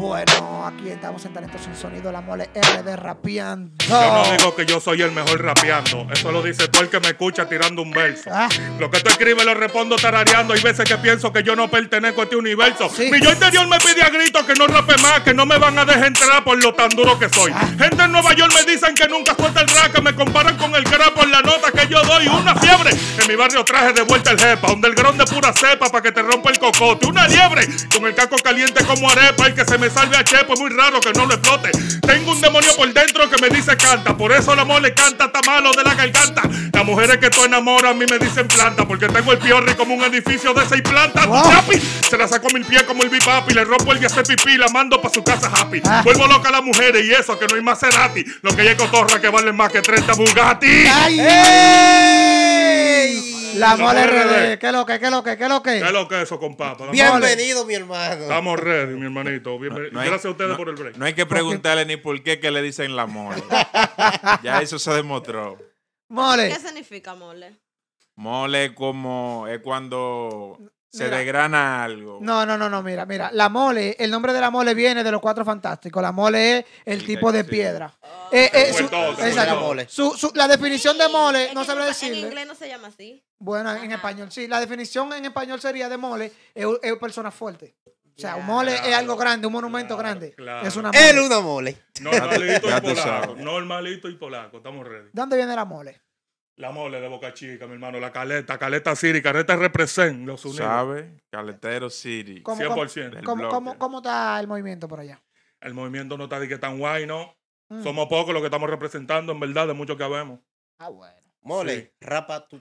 Bueno, aquí estamos en Sin Sonido, la mole R de rapeando. Yo no digo que yo soy el mejor rapeando, eso lo dice todo el que me escucha tirando un verso. Ah. Lo que tú escribes lo respondo tarareando, hay veces que pienso que yo no pertenezco a este universo. y Mi yo interior me pide a gritos que no rape más, que no me van a dejar entrar por lo tan duro que soy. Ah. Gente en Nueva York me dicen que nunca suelta el rap, que me comparan con el crack la nota que yo doy una fiebre. En mi barrio traje de vuelta el jepa, grón de pura cepa para que te rompa el cocote. Una liebre con el caco caliente como arepa. El que se me salve a Chepo es muy raro que no lo explote. Tengo un demonio por dentro que me dice canta. Por eso el amor le canta hasta malo de la garganta. Las mujeres que tú enamoras a mí me dicen planta porque tengo el piorri como un edificio de seis plantas. Se la saco a mil pies como el papi. Le rompo el yase este pipí. La mando pa' su casa happy. Ah. Vuelvo loca a las mujeres y eso que no hay más Cerati. Lo que hay es cotorra que vale más que 30 Bugatti. ¡Ay! ¡Ey! La mole RD. ¿Qué lo que, qué lo que, qué lo que? ¿Qué lo que eso, compa? Bienvenido, mi hermano. Estamos ready, mi hermanito. Bienvenido. Gracias a ustedes por el break. No hay que preguntarle ni por qué que le dicen la mole. ya eso se demostró. Mole. ¿Qué significa mole? Mole como es cuando se desgrana degrana algo. No, no, no, no, mira, mira. La mole, el nombre de la mole viene de los cuatro fantásticos. La mole es el tipo de piedra. es eh, eh, La, mole. la definición de mole, no no puede decir. En inglés no se llama así. Bueno, en español sí. La definición en español sería de mole, es, una persona fuerte. O sea, un mole es algo grande, un monumento grande. Es una mole. Él una mole. Normalito y polaco. Normalito y polaco. Estamos ready. ¿Dónde viene la mole? La mole de Boca Chica, mi hermano. La caleta, caleta City, caleta represent los unidos. ¿Sabe? Caletero City. 100%. ¿cómo, cómo, está el movimiento por allá? El movimiento no está de que tan guay, ¿no? Mm. Somos pocos los que estamos representando, en verdad, de mucho que vemos Ah, bueno. Mole, rapa, tu,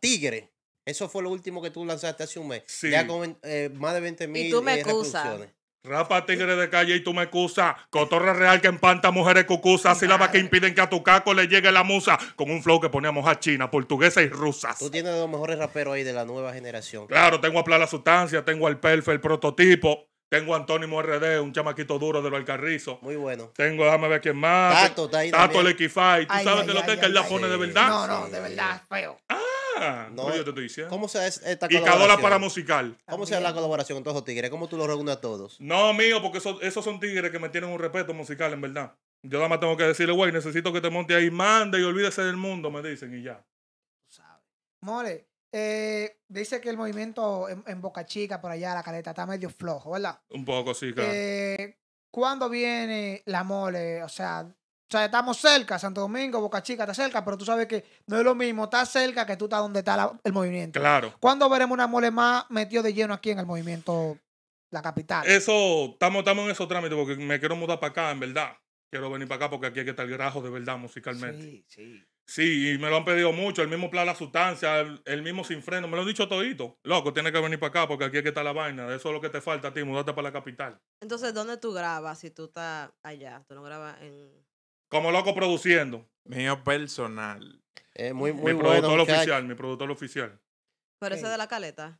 Tigre. Eso fue lo último que tú lanzaste hace un mes. Ya con eh, más de 20 mil. Y tú me excusas. Eh, Rapa tigre de calle y tú me excusa, Cotorra real que empanta mujeres cucusas. Sílabas que impiden que a tu caco le llegue la musa. Con un flow que poníamos a China, portuguesa y rusas. Tú tienes los mejores raperos ahí de la nueva generación. Claro, tengo a la Sustancia, tengo al Perfe, el prototipo. Tengo Antónimo RD, un chamaquito duro de los Alcarrizo. Muy bueno. Tengo, déjame ver quién más. Tato, está ahí Tato también. el Equify. ¿Tú sabes que lo que es la pone de verdad? No, no, de verdad, feo. Ah, no, yo te estoy diciendo. ¿Cómo se hace esta Y Cadola para musical. ¿Cómo se hace la colaboración con todos los tigres? ¿Cómo tú los reúnes a todos? No, mío, porque esos, esos son tigres que me tienen un respeto musical, en verdad. Yo nada más tengo que decirle, güey, necesito que te monte ahí, mande y olvídese del mundo, me dicen, y ya. Tú sabes. More, eh, dice que el movimiento en, Boca Chica, por allá, la caleta, está medio flojo, ¿verdad? Un poco, sí, claro. Eh, ¿Cuándo viene la mole? O sea, o estamos cerca, Santo Domingo, Boca Chica está cerca, pero tú sabes que no es lo mismo, está cerca que tú estás donde está el movimiento. Claro. ¿Cuándo veremos una mole más metido de lleno aquí en el movimiento, la capital? Eso, estamos, en esos trámites porque me quiero mudar para acá, en verdad. Quiero venir para acá porque aquí hay que estar el grajo de verdad musicalmente. Sí, sí. Sí, y me lo han pedido mucho, el mismo plan La Sustancia, el, mismo Sin Freno, me lo han dicho todito. Loco, tienes que venir para acá porque aquí es que está la vaina, eso es lo que te falta a ti, mudarte para la capital. Entonces, ¿dónde tú grabas si tú estás allá? ¿Tú no grabas en...? Como loco produciendo. Mío personal. Es muy, muy mi productor oficial, mi productor oficial. ¿Pero ese de la caleta?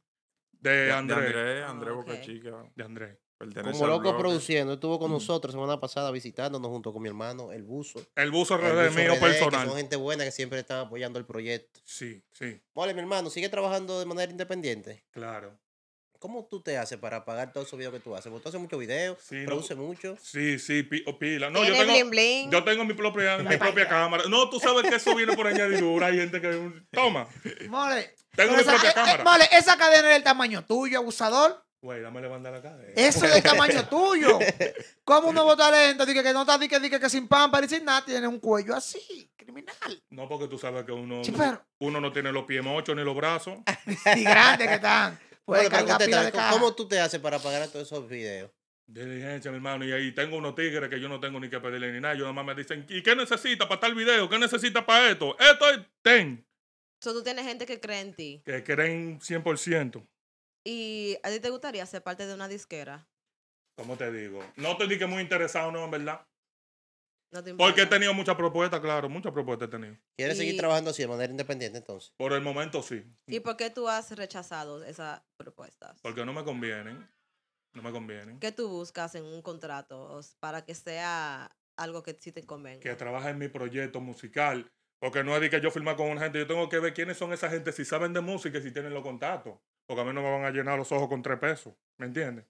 De Andrés. De André, ah, Chica. De Andrés. Como loco produciendo, estuvo con nosotros semana pasada visitándonos junto con mi hermano El Buzo. El Buzo es mío personal. son gente buena que siempre están apoyando el proyecto. Sí, sí. Vale, mi hermano, sigue trabajando de manera independiente. Claro. ¿Cómo tú te haces para pagar todos esos videos que tú haces? Porque tú haces muchos videos, sí, produces mucho. Sí, sí, oh, pila. No, yo tengo, yo tengo mi propia, propia cámara. No, tú sabes que eso viene por añadidura. Hay gente que. Toma. Mole. Tengo mi propia eh, eh, cámara. mole, esa cadena es del tamaño tuyo, abusador. Güey, dame eh. Eso es de tamaño tuyo. ¿Cómo uno vota lento? Dice que no está, dice que, sin pampa y sin nada, tiene un cuello así, criminal. No, porque tú sabes que uno, uno no tiene los pies mochos ni los brazos. y grandes que están. ¿Cómo tú te haces para pagar todos esos videos? Diligencia, mi hermano. Y ahí tengo unos tigres que yo no tengo ni que pedirle ni nada. Yo nada más me dicen, ¿y qué necesita para tal video? ¿Qué necesita para esto? Esto es ten. Entonces tú tienes gente que cree en ti. Que creen 100%. ¿Y a ti te gustaría ser parte de una disquera? ¿Cómo te digo? No te dije muy interesado, no, en verdad. No Porque he tenido muchas propuestas, claro, muchas propuestas he tenido. ¿Quieres seguir trabajando así de manera independiente entonces? Por el momento sí. ¿Y por qué tú has rechazado esas propuestas? Porque no me convienen. No me convienen. ¿Qué tú buscas en un contrato para que sea algo que sí te convenga? Que trabaje en mi proyecto musical. Porque no es de que yo firme con una gente, yo tengo que ver quiénes son esas gente, si saben de música y si tienen los contactos porque a mí no me van a llenar los ojos con tres pesos. ¿Me entiendes?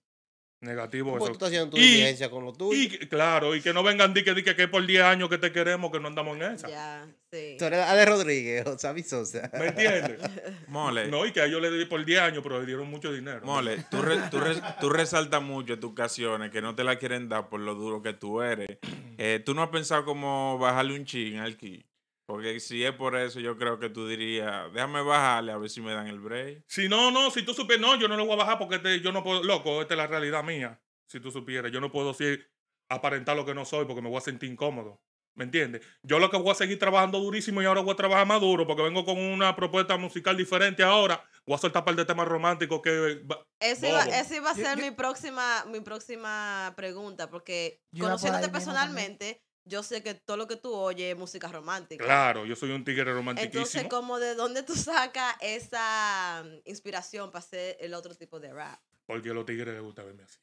Negativo eso. tú estás haciendo tu y, diligencia con lo tuyo? Y, claro, y que no vengan di que di que, que por 10 años que te queremos, que no andamos en esa. Ya, sí. Tú eres Ale Rodríguez o Xavi Sosa. ¿Me entiendes? Mole. No, y que a ellos le di por 10 años, pero le dieron mucho dinero. Mole, tú, tú, tú resaltas mucho tus ocasiones que no te la quieren dar por lo duro que tú eres. Eh, ¿Tú no has pensado como bajarle un ching al ki? Porque si es por eso, yo creo que tú dirías, déjame bajarle a ver si me dan el break. Si no, no, si tú supieras, no, yo no lo voy a bajar porque este, yo no puedo, loco, esta es la realidad mía. Si tú supieras, yo no puedo decir, aparentar lo que no soy porque me voy a sentir incómodo. ¿Me entiendes? Yo lo que voy a seguir trabajando durísimo y ahora voy a trabajar más duro porque vengo con una propuesta musical diferente ahora. Voy a soltar par de temas románticos que... Esa iba, a ser mi, próxima, mi próxima pregunta porque conociéndote personalmente yo sé que todo lo que tú oyes es música romántica. Claro, yo soy un tigre romantiquísimo. Entonces, ¿cómo, de dónde tú sacas esa mm, inspiración para hacer el otro tipo de rap? Porque a los tigres les gusta verme así.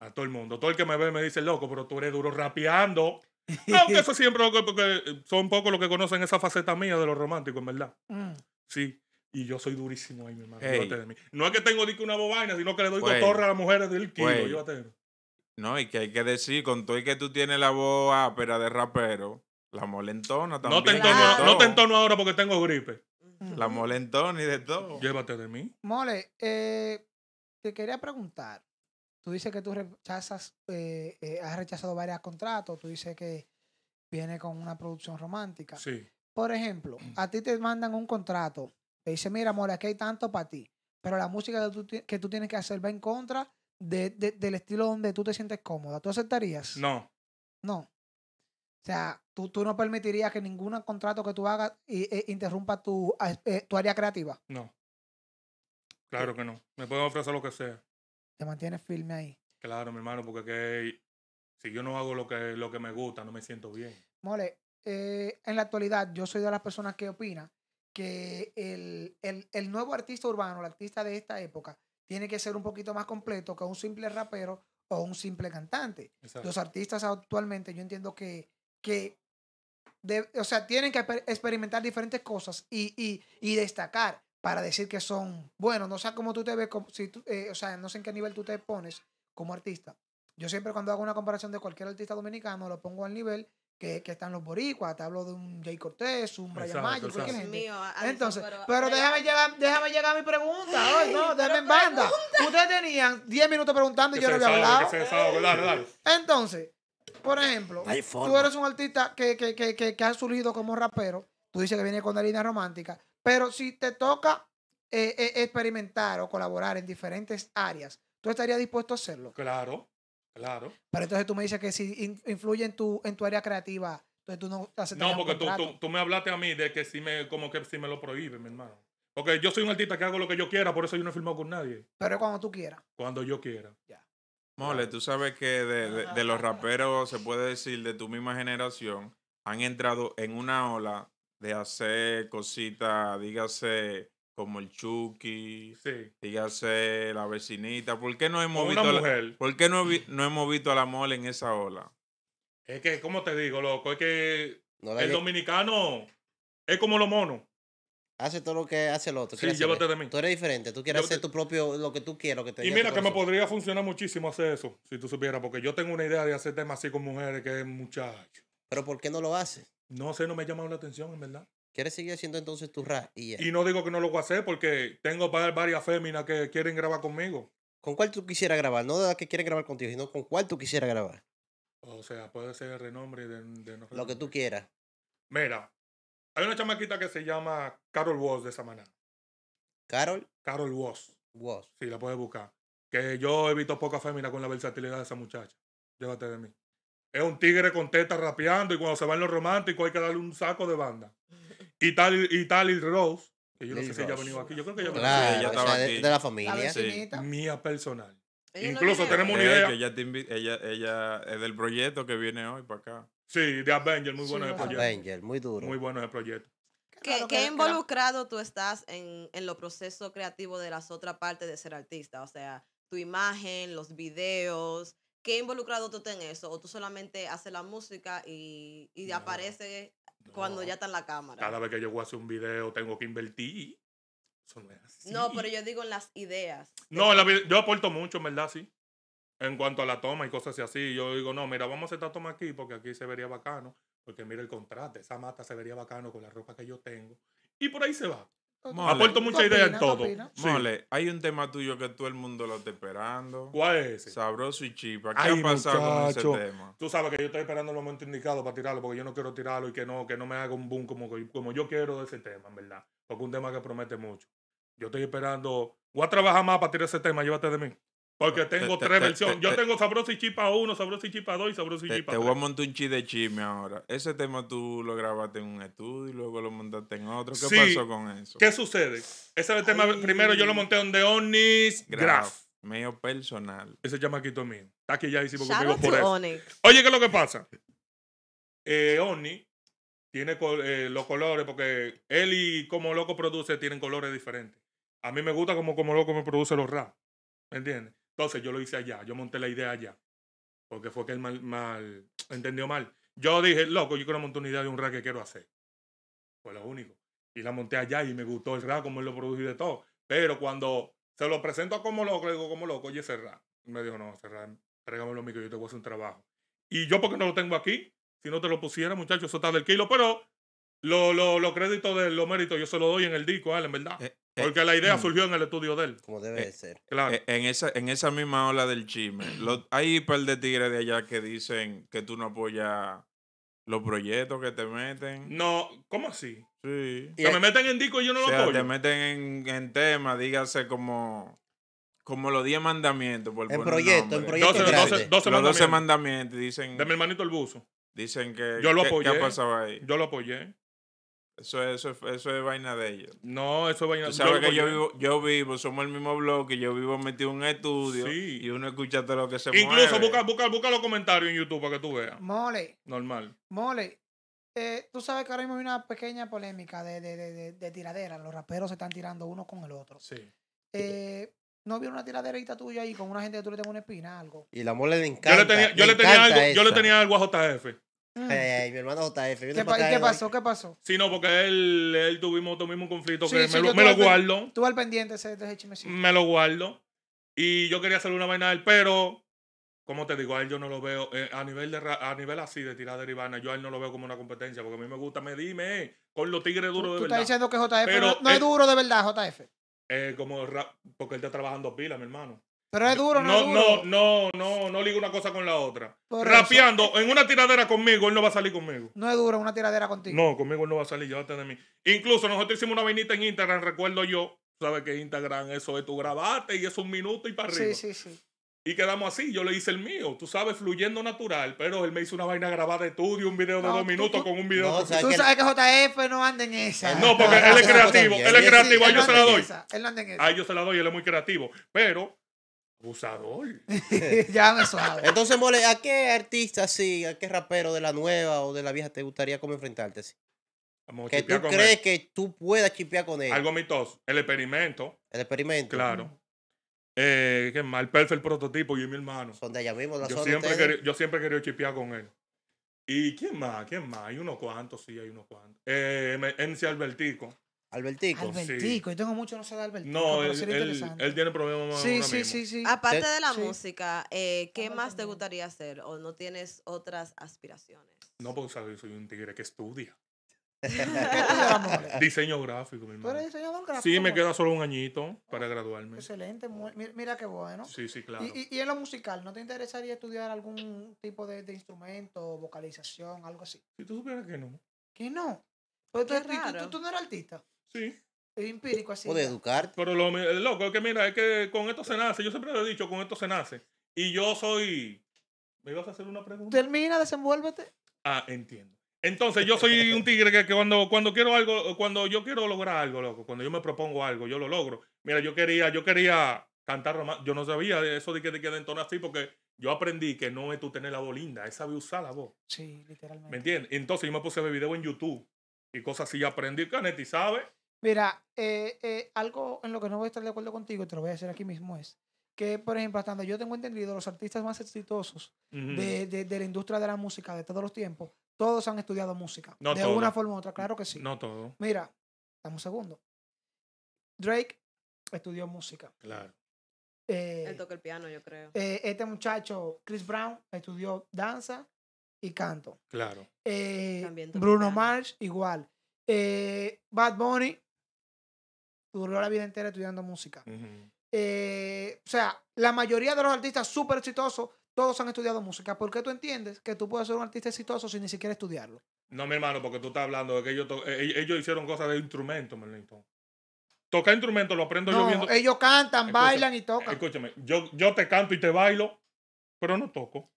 A todo el mundo. Todo el que me ve me dice, loco, pero tú eres duro rapeando. Aunque eso siempre, porque eh, son pocos los que conocen esa faceta mía de lo romántico, en verdad. Mm. Sí. Y yo soy durísimo ahí, mi hermano. No es que tengo una bobaina, sino que le doy cotorra a las mujeres del kilo. No, y que hay que decir, con todo y que tú tienes la voz ápera de rapero, la molentona también. No te entono, ahora porque tengo gripe. La molentona y de todo. Llévate de mí. Mole, eh, te quería preguntar. Tú dices que tú rechazas, eh, eh, has rechazado varios contratos. Tú dices que viene con una producción romántica. Sí. Por ejemplo, a ti te mandan un contrato. Te dice mira, Mole, aquí hay tanto para ti. Pero la música que tú tienes que hacer va en contra del estilo donde tú te sientes cómoda, ¿tú aceptarías? No. No. O sea, tú, no permitirías que ningún contrato que tú hagas eh, eh, interrumpa tu, eh, tu área creativa. No. Claro que no. Me pueden ofrecer lo que sea. Te mantienes firme ahí. Claro, mi hermano, porque que, si yo no hago lo que, lo que me gusta, no me siento bien. Mole, en la actualidad yo soy de las personas que opina que el, el, el, nuevo artista urbano, el artista de esta época, tiene que ser un poquito más completo que un simple rapero o un simple cantante. Los artistas actualmente yo entiendo que, que o sea, tienen que experimentar diferentes cosas y, y, destacar para decir que son buenos. No sé cómo tú te ves, si eh, o sea, no sé en qué nivel tú te pones como artista. Yo siempre cuando hago una comparación de cualquier artista dominicano lo pongo al nivel que, están los boricuas. Te hablo de un Jay Cortés, un Brian Mayo, Entonces, pero, déjame, llegar, déjame llegar a mi pregunta. no, déjame en banda. Ustedes tenían 10 minutos preguntando y yo no había hablado. Entonces, por ejemplo, tú eres un artista que, que, ha surgido como rapero. Tú dices que viene con la línea romántica. Pero si te toca eh, eh, experimentar o colaborar en diferentes áreas, ¿tú estarías dispuesto a hacerlo? Claro. Claro. Pero entonces tú me dices que si influye en tu, en tu área creativa, entonces tú no haces No, porque tú, me hablaste a mí de que si me, como que si me lo prohíbe, mi hermano. Porque yo soy un artista que hago lo que yo quiera, por eso yo no he filmado con nadie. Pero cuando tú quieras. Cuando yo quiera. Ya. Mole, tú sabes que de los raperos, se puede decir, de tu misma generación, han entrado en una ola de hacer cositas, dígase, como el Chucky, sí. dígase la vecinita. ¿Por qué no hemos visto la, ¿por qué no, mm. no, hemos visto la mole en esa ola? Es que, ¿cómo te digo, loco? Es que el dominicano es como los monos. Hace todo lo que hace el otro. Sí, llévate de mí. Tú eres diferente, tú quieres hacer tu propio, lo que tú quieras. que te y mira que me podría funcionar muchísimo hacer eso, si tú supieras, porque yo tengo una idea de hacer temas así con mujeres que es muchacho. Pero ¿por qué no lo haces? No sé, no me ha llamado la atención, en verdad. ¿Quieres seguir haciendo entonces tu rap? Y, y no digo que no lo voy a hacer porque tengo varias féminas que quieren grabar conmigo. ¿Con cuál tú quisieras grabar? No de las que quieren grabar contigo, sino con cuál tú quisieras grabar. O sea, puede ser el renombre de, no Lo que tú quieras. Mira, hay una chamaquita que se llama Carol Woz de esa manera. ¿Carol? Carol Woz. Woz. Sí, la puedes buscar. Que yo he visto poca fémina con la versatilidad de esa muchacha. Llévate de mí. Es un tigre con teta rapeando y cuando se va en lo romántico hay que darle un saco de banda. Y tal y tal Rose, que yo no sé si ella ha venido aquí. Yo creo que ella, claro, ella estaba De, la familia. Mía personal. Incluso tenemos una idea. Ella, ella, ella, es del proyecto que viene hoy para acá. Sí, de Avenger, muy bueno el proyecto. Avenger, muy duro. Muy bueno el proyecto. ¿Qué, ¿qué involucrado tú estás en, en los procesos creativos de las otras partes de ser artista? O sea, tu imagen, los videos, ¿Qué involucrado tú estás en eso? ¿O tú solamente haces la música y, y aparece cuando ya está en la cámara. Cada vez que yo voy a hacer un video tengo que invertir. Eso no es así. No, pero yo digo en las ideas. No, yo aporto mucho, en verdad, sí. En cuanto a la toma y cosas así, yo digo, no, mira, vamos a hacer esta toma aquí porque aquí se vería bacano. Porque mira el contraste, esa mata se vería bacano con la ropa que yo tengo. Y por ahí se va ha Aporto mucha idea en todo. Mole, hay un tema tuyo que todo el mundo lo está esperando. ¿Cuál es ese? Sabroso y chipa. ¿Qué ha pasado con ese tema? Tú sabes que yo estoy esperando el momento indicado para tirarlo, porque yo no quiero tirarlo y que no, que no me haga un boom como, como yo quiero de ese tema, en verdad. Porque es un tema que promete mucho. Yo estoy esperando. Voy a trabajar más para tirar ese tema, llévate de mí. Porque tengo tres versiones. Yo tengo Sabroso y Chipa 1, Sabroso y Chipa 2 y Sabroso y Chipa 3. Te voy a montar un chiste de chisme ahora. Ese tema tú lo grabaste en un estudio y luego lo montaste en otro. ¿Qué pasó con eso? ¿Qué sucede? Ese es el tema. Primero yo lo monté donde Onis Graf. Medio personal. Ese chamaquito mío. Está aquí ya hicimos conmigo por eso. Oye, ¿qué es lo que pasa? Eh, Oni tiene eh, los colores porque él y Como Loco produce tienen colores diferentes. A mí me gusta como Como Loco me produce los rap. ¿Me entiendes? Entonces yo lo hice allá, yo monté la idea allá, porque fue que él mal, entendió mal. Yo dije, loco, yo quiero montar una idea de un rap que quiero hacer. Fue lo único. Y la monté allá y me gustó el rap, como él lo produjo y de todo. Pero cuando se lo presento como loco, le digo, como loco, oye, ese rap. Me dijo, no, ese rap, tráigame lo mío, yo te voy a hacer un trabajo. Y yo, porque no lo tengo aquí, si no te lo pusiera, muchachos, eso está del kilo, pero los lo, lo créditos de los méritos yo se lo doy en el disco, ¿vale? en verdad. Eh, eh, Porque la idea mm. surgió en el estudio de él. Como debe eh, ser. Claro. Eh, en esa, en esa misma ola del chisme, hay un par de tigres de allá que dicen que tú no apoyas los proyectos que te meten. No, ¿cómo así? Sí. Que me meten en disco y yo no o sea, lo apoyo. Te meten en, en dígase como. Como los 10 mandamientos, En proyecto, en proyecto. los mandamientos. 12 mandamientos, dicen. De mi hermanito el buzo. Dicen que. Yo lo apoyé. pasaba ahí? Yo lo apoyé. Eso es, vaina de ellos. No, eso es vaina de ellos. yo, que yo vivo, yo vivo, somos el mismo bloque, yo vivo metido en un estudio y uno escucha todo lo que se Incluso mueve. Busca, busca, busca los comentarios en YouTube para que tú veas. Mole. Normal. Mole, eh, tú sabes que ahora mismo hay una pequeña polémica de, de, tiradera. Los raperos se están tirando uno con el otro. Sí. Eh, ¿No vieron una tiraderita tuya ahí con una gente que tú le tengo una espina, algo? Y la mole de encanta. Yo le tenía, yo le tenía, algo, yo le tenía algo, a JF. Ay, mm. eh, mi hermano JF. ¿Qué, pasó? ¿Qué pasó? Sí, no, porque él, tuvimos tu mismo conflicto que me, lo, guardo. Tú al pendiente ese, Me lo guardo. Y yo quería hacerle una vaina a él, pero, como te digo, a él yo no lo veo. Eh, a, nivel de, a nivel así de tirar yo a él no lo veo como una competencia, porque a mí me gusta, me eh, con los tigres duros de verdad. Tú estás diciendo que JF pero no, es, duro de verdad, JF. como porque él está trabajando pila, mi hermano. Pero es duro, no, no No, no, no, no una cosa con la otra. Rapeando en una tiradera conmigo, él no va a salir conmigo. No es duro, una tiradera contigo. No, conmigo él no va a salir, llévate de mí. Incluso nosotros hicimos una vainita en Instagram, recuerdo yo. Sabes que Instagram, eso es tu grabate y es un minuto y para arriba. Sí, sí, sí. Y quedamos así, yo le hice el mío, tú sabes, fluyendo natural, pero él me hizo una vaina grabada de estudio, un video de dos minutos con un video. tú sabes que JF no anda en esa. No, porque él es creativo, él es creativo, ahí yo se la doy. anda en esa. Ahí yo se la doy, él es muy creativo. Pero Abusador. ya me Entonces, Mole, ¿a qué artista sí, a qué rapero de la nueva o de la vieja te gustaría como enfrentarte ¿Qué tú crees que tú puedas chipear con él. Algo mitoso. El experimento. El experimento. Claro. Eh, que mal prototipo, y mi hermano. Son de allá mismo, yo, siempre quería, yo siempre quería chipear con él. ¿Y quién más? ¿Quién más? Hay unos cuantos, sí, hay unos cuantos. Eh, MC Albertico. Albertico. Albertico. Yo tengo mucho no sé de Albertico. No, él, él, tiene problemas más. Sí, sí, sí, Aparte de la música, eh, ¿qué más te gustaría hacer? ¿O no tienes otras aspiraciones? No, porque ¿sabes? soy un tigre que estudia. diseño gráfico, mi hermano. diseñador gráfico? Sí, me queda solo un añito para oh, graduarme. Excelente, mira qué bueno. Sí, sí, claro. ¿Y, en lo musical, ¿no te interesaría estudiar algún tipo de, instrumento, vocalización, algo así? Si tú supieras que no. ¿Que no? Pues tú, tú, tú, no eres artista. Sí. Es empírico así. O de educarte. Pero lo eh, loco es que mira, es que con esto se nace. Yo siempre lo he dicho, con esto se nace. Y yo soy. ¿Me ibas a hacer una pregunta? Termina, desenvuélvete. Ah, entiendo. Entonces, yo soy un tigre que, cuando, cuando quiero algo, cuando yo quiero lograr algo, loco, cuando yo me propongo algo, yo lo logro. Mira, yo quería, yo quería cantar Yo no sabía eso de que de, de entonar así, porque yo aprendí que no es tú tener la voz linda, es saber usar la voz. Sí, literalmente. ¿Me entiendes? Entonces yo me puse a ver video en YouTube y cosas así, aprendí. Canetti sabe, Mira, eh, eh, algo en lo que no voy a estar de acuerdo contigo, y te lo voy a decir aquí mismo, es que, por ejemplo, hasta yo tengo entendido, los artistas más exitosos de, de, de, la industria de la música de todos los tiempos, todos han estudiado música. de alguna una forma u otra, claro que sí. No todo. Mira, dame un segundo. Drake estudió música. Claro. Eh, Él toca el piano, yo creo. Eh, este muchacho, Chris Brown, estudió danza y canto. Claro. Eh, Bruno Mars, igual. Bad Bunny duró la vida entera estudiando música. Eh, o sea, la mayoría de los artistas súper exitosos, todos han estudiado música. ¿Por qué tú entiendes que tú puedes ser un artista exitoso sin ni siquiera estudiarlo? No, mi hermano, porque tú estás hablando de que ellos, eh, ellos hicieron cosas de instrumentos, Tocar instrumentos lo aprendo yo viendo. Ellos cantan, bailan y tocan. Escúchame, yo, yo te canto y te bailo, pero no toco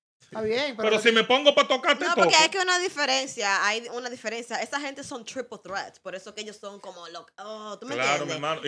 pero, si me pongo para tocarte. No, porque hay que una diferencia. Hay una diferencia. Esa gente son triple threats. Por eso que ellos son como. Lo, oh, ¿tú me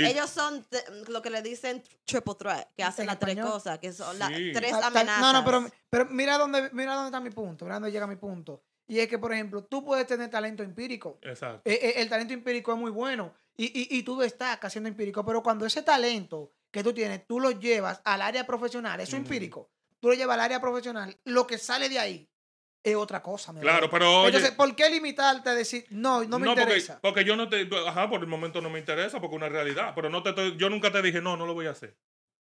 Ellos son lo que le dicen triple threat, que hacen las tres cosas, que son las tres ah, amenazas. No, no, pero, pero mira, dónde, mira dónde está mi punto. Mira dónde llega mi punto. Y es que, por ejemplo, tú puedes tener talento empírico. Exacto. Eh, eh, el, talento empírico es muy bueno. Y, y, y tú destacas haciendo empírico. Pero cuando ese talento que tú tienes, tú lo llevas al área profesional, eso es empírico tú lo llevas al área profesional, lo que sale de ahí es otra cosa. claro, pero. ¿por qué limitarte a decir, no, no me interesa? Porque, yo no te. Ajá, por el momento no me interesa, porque es una realidad. Pero no te, yo nunca te dije, no, no lo voy a hacer.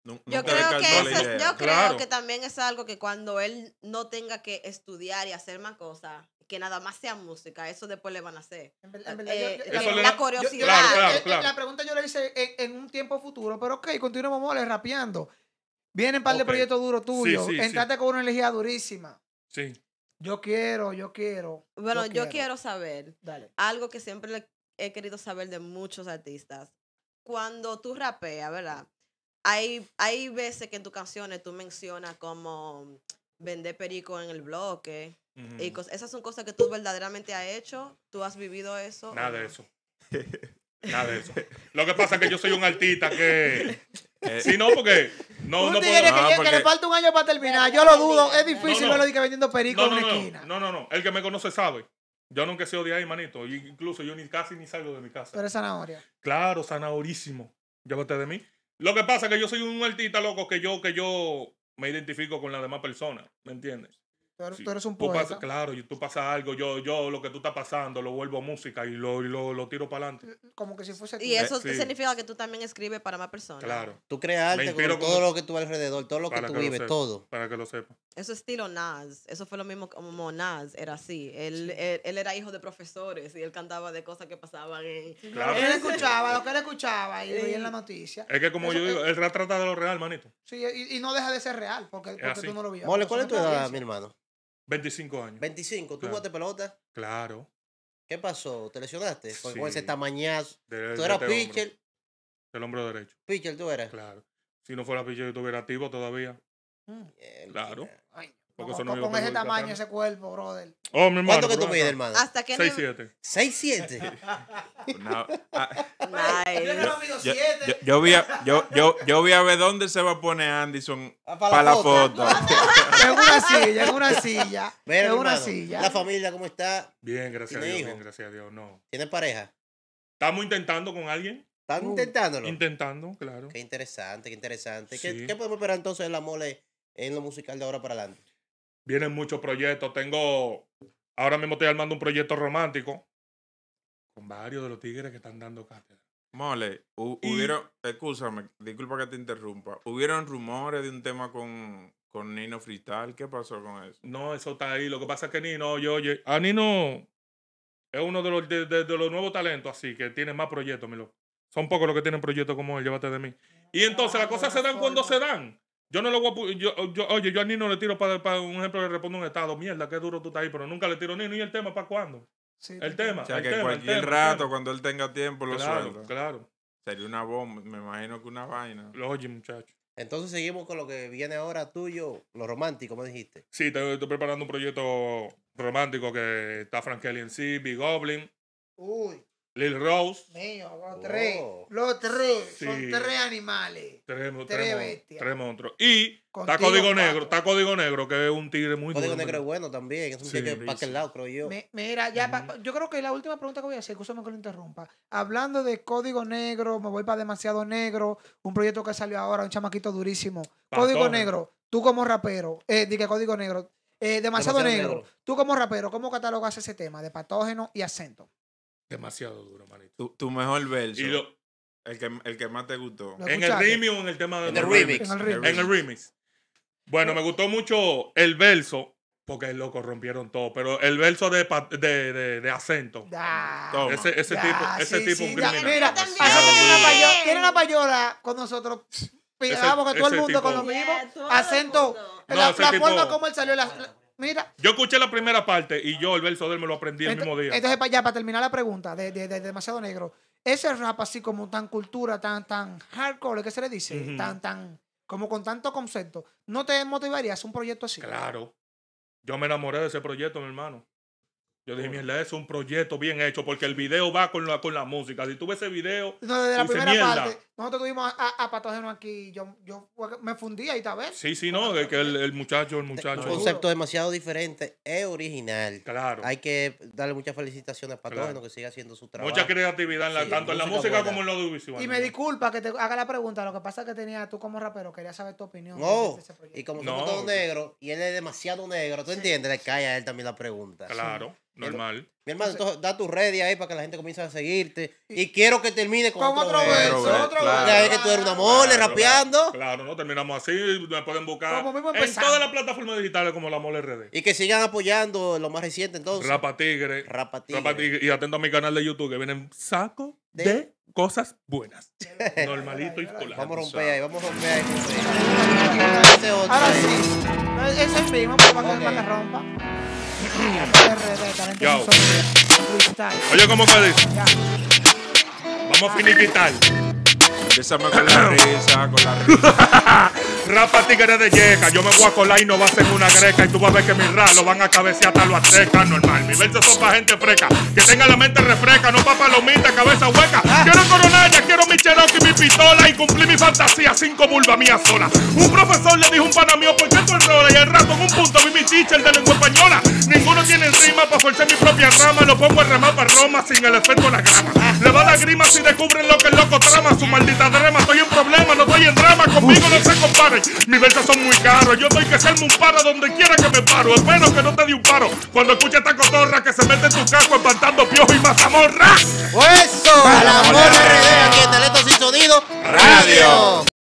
yo creo, que, también es algo que cuando él no tenga que estudiar y hacer más cosas, que nada más sea música, eso después le van a hacer. Eh, la, curiosidad. la pregunta yo le hice en, un tiempo futuro, pero ok, continuemos mole rapeando. Vienen un par de proyectos duros tuyos. con una energía durísima. Sí. Yo quiero, yo quiero. Bueno, yo, quiero. saber Dale. algo que siempre he querido saber de muchos artistas. Cuando tú rapeas, ¿verdad? Hay, hay veces que en tus canciones tú mencionas como vender perico en el bloque. y esas son cosas que tú verdaderamente has hecho. ¿Tú has vivido eso? Nada de eso. Nada de eso. Lo que pasa es que yo soy un artista que si eh, sí, no, porque. No, no puedo, que, porque... que, le falta un año para terminar. Yo lo dudo. Es difícil no, lo verlo vendiendo perico en la esquina. No, no, no. El que me conoce sabe. Yo nunca he sido de ahí, manito. Incluso yo ni casi ni salgo de mi casa. Pero es zanahoria. Claro, zanahorísimo. Llévate de mí. Lo que pasa es que yo soy un artista loco que yo, que yo me identifico con las demás personas. ¿Me entiendes? Tú eres, tú eres un poeta. Tú pasa, claro, tú pasas algo, yo, yo lo que tú estás pasando lo vuelvo a música y lo, tiro para adelante. Como que si fuese... Y eso eh, significa que tú también escribes para más personas. Claro. Tú creas todo lo que tú alrededor, todo lo que tú vives, todo. Para que lo sepa Eso es estilo Nas. Eso fue lo mismo como Nas era así. Él, era hijo de profesores y él cantaba de cosas que pasaban. En... Él escuchaba lo que él escuchaba y en la noticia. Es que como yo digo, él trata de lo real, manito. Sí, y, no deja de ser real porque, tú no lo vives Mole, ¿cuál es tu edad, mi hermano? 25 años. 25, ¿tú jugaste pelota? Claro. ¿Qué pasó? ¿Te lesionaste? Con, sí. con ese tamañazo. tú eras este pitcher. Hombro. hombro derecho. Pitcher tú eras. Claro. Si no fuera pitcher, yo estuviera activo todavía. Ah, claro. Ay, con, ese tamaño, ese cuerpo, brother. Oh, ¿Cuánto que tú mides, hermano? Hasta que 6'7. 6'7. Ah. Yo voy yo, yo, yo voy a ver dónde se va a poner Anderson ah, para, la, foto. en una silla, en una silla. Mira, una silla. La familia, ¿cómo está? Bien, gracias a Dios. Bien, gracias a Dios. No. ¿Tienes pareja? ¿Estamos intentando con alguien? ¿Están uh. intentándolo? Intentando, claro. Qué interesante, qué interesante. ¿Qué, ¿Qué, podemos esperar entonces de la mole en lo musical de ahora para adelante? Vienen muchos proyectos. Tengo, ahora mismo estoy armando un proyecto romántico con varios de los tigres que están dando cátedra. Mole, hubieron, escúchame, disculpa que te interrumpa. Hubieron rumores de un tema con, con Nino Freestyle. ¿Qué pasó con eso? No, eso está ahí. Lo que pasa es que Nino, oye oye a Nino es uno de los, de, los nuevos talentos, así que tiene más proyectos, mi Son pocos los que tienen proyectos como él, llévate de mí. Y entonces las cosas se dan cuando se dan. Yo no lo voy a. Yo, yo, oye, yo a Nino le tiro para, un ejemplo, le respondo un estado. Mierda, qué duro tú estás ahí, pero nunca le tiro Nino. ¿Y el tema para cuándo? Sí, el tema. O sea, que cualquier el rato, cuando él tenga tiempo, lo claro, Claro. Sería una bomba, me imagino que una vaina. Lo Oye, muchacho. Entonces seguimos con lo que viene ahora tuyo, lo romántico, me dijiste. Sí, estoy, preparando un proyecto romántico que está Frank Kelly en sí, Big Goblin. Uy. El Rose. los tres. Oh. Los tres. Son tres animales. Tres, tres bestias. Tres monstruos. Y está Código Negro. Está Código Negro, que es un tigre muy Código Negro es bueno también. Es un tigre para aquel lado, creo yo. mira, ya yo creo que la última pregunta que voy a hacer, escúchame que lo interrumpa. Hablando de Código Negro, me voy para Demasiado Negro, un proyecto que salió ahora, un chamaquito durísimo. Código Negro, tú como rapero, eh, dije Código Negro, eh, demasiado, negro. negro. Tú como rapero, ¿cómo catalogas ese tema de patógeno y acento? Demasiado duro, manito. Tu, mejor verso. Y lo, el, que, el que más te gustó. ¿En el remix o en el tema de en el remix? En el remix. En el remix. Bueno, me gustó mucho el verso, porque los loco rompieron todo, pero el verso de, de, de, de acento. Ese, ese tipo, ese sí, tipo sí, mira, tiene una payola con nosotros. Vamos, que todo el mundo con lo mismo. acento. la, forma como él salió, la Mira. Yo escuché la primera parte y yo el verso de él me lo aprendí el mismo día. Entonces, ya para terminar la pregunta de, Demasiado Negro, ese rap así como tan cultura, tan, tan hardcore, ¿qué se le dice? Tan, tan, como con tanto concepto, ¿no te motivaría un proyecto así? Claro. Yo me enamoré de ese proyecto, mi hermano. Yo dije, mierda, es un proyecto bien hecho porque el video va con la, con la música. Si tuve ese video, no, primera parte. Nosotros tuvimos a, Patogeno Patógeno aquí. Yo, yo me fundí ahí, vez Sí, sí, no, que el, muchacho, el muchacho. Un concepto demasiado diferente. Es original. Claro. Hay que darle muchas felicitaciones a Patógeno que siga haciendo su trabajo. Mucha creatividad tanto en la música como en lo audiovisual. Y me disculpa que te haga la pregunta. Lo que pasa es que tenía tú como rapero, quería saber tu opinión. No. Y como somos todos y él es demasiado negro, ¿tú entiendes? Le cae a él también la pregunta. Claro, normal. Mi hermano, entonces, da tu ready ahí para que la gente comience a seguirte. Y, quiero que termine con, otro, otro verso. Claro, otro verso. que tú eres una mole rapeando. Claro, no terminamos así. Me pueden buscar en todas las plataformas digitales como la mole RD. Y que sigan apoyando lo más reciente entonces. Rapa Tigre. Rapa Tigre. Y atento a mi canal de YouTube que vienen saco de, cosas buenas. Normalito y colado. Vamos a romper ahí, vamos a romper ahí. Ahora sí. Ese es mismo, para que rompa. Yo. Oye, ¿cómo que dice? Vamos a finiquitar. Empezamos con la risa, con la risa. Rapa tigre de yeca, yo me voy a colar y no va a ser una greca. Y tú vas a ver que mi lo van a cabecear hasta lo azteca. Normal, mi verso son para gente fresca, que tenga la mente refresca, no pa' palomita, cabeza hueca. Quiero ya, quiero mi y mi pistola y cumplí mi fantasía, cinco bulbas mía sola. Un profesor le dijo un pana mío, ¿por qué tú rollo? Y el rato en un punto vi mi teacher de lengua española. Ninguno tiene encima pa' forzar mi propia rama, lo pongo en remar para Roma sin el efecto de la grama. Le va la grima si descubren lo que el loco trama, su maldita drama. Estoy en problema, no estoy en drama, conmigo no se compara. Mis versos son muy caros. Yo doy que hacerme un paro donde quiera que me paro. Espero que no te di un paro. Cuando escucha esta cotorra que se mete en tu casco espantando piojo y mazamorra. Eso, para la morra RD aquí en y Sonido Radio.